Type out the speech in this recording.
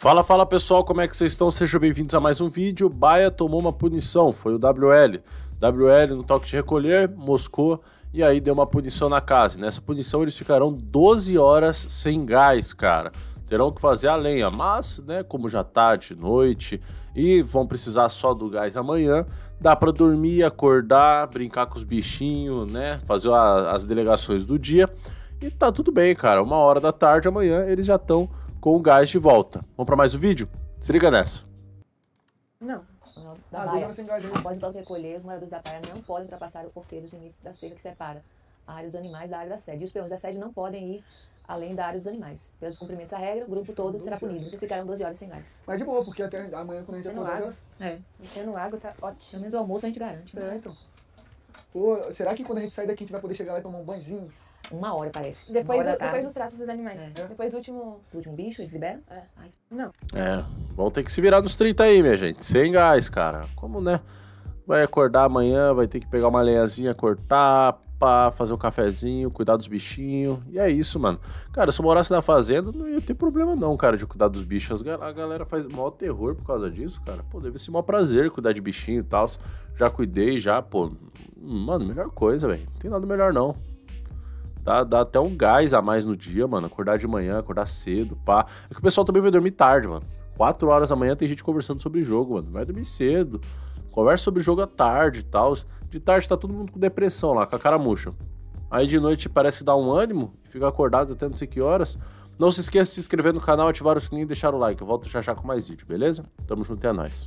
Fala, fala pessoal, como é que vocês estão? Sejam bem-vindos a mais um vídeo. Baia tomou uma punição, foi o WL. WL no toque de recolher, Moscou, e aí deu uma punição na casa. Nessa punição eles ficarão 12 horas sem gás, cara. Terão que fazer a lenha, mas, né, como já tá de noite e vão precisar só do gás amanhã, dá para dormir, acordar, brincar com os bichinhos, né, fazer a, as delegações do dia. E tá tudo bem, cara. Uma hora da tarde amanhã eles já estão com o gás de volta. Vamos para mais um vídeo? Se liga nessa. Não. não ah, da ah, Baia, após o toque recolher, os moradores da Praia não podem ultrapassar o porteiro dos limites da cerca que separa a área dos animais da área da sede. E os peões da sede não podem ir além da área dos animais. Pelos cumprimentos à regra, o grupo todo será punido. Vocês ficaram 12 horas sem gás. Mas de boa, porque até amanhã, quando a gente acordar... É. Sendo água, tá ótimo. Pelo menos o almoço a gente garante. Né? É, né? então pô, será que quando a gente sair daqui a gente vai poder chegar lá e tomar um banhozinho? Uma hora, parece. Depois, hora do, depois dos dos animais. É. Depois do último. Do último bicho, eles liberam? É. Ai, não. É. Vão ter que se virar nos 30 aí, minha gente. Sem gás, cara. Como, né? Vai acordar amanhã, vai ter que pegar uma lenhazinha, cortar, pá, fazer um cafezinho, cuidar dos bichinhos. E é isso, mano. Cara, se eu morasse na fazenda, não ia ter problema, não, cara, de cuidar dos bichos. A galera faz maior terror por causa disso, cara. Pô, deve ser maior prazer cuidar de bichinho e tal. Já cuidei, já, pô. Mano, melhor coisa, velho. Não tem nada melhor, não. Dá, dá até um gás a mais no dia, mano. Acordar de manhã, acordar cedo, pá. É que o pessoal também vai dormir tarde, mano. 4 horas da manhã tem gente conversando sobre jogo, mano. Vai dormir cedo. Conversa sobre jogo à tarde e tal. De tarde tá todo mundo com depressão lá, com a cara murcha. Aí de noite parece dar um ânimo, fica acordado até não sei que horas. Não se esqueça de se inscrever no canal, ativar o sininho e deixar o like. Eu volto já já com mais vídeo, beleza? Tamo junto e é nóis.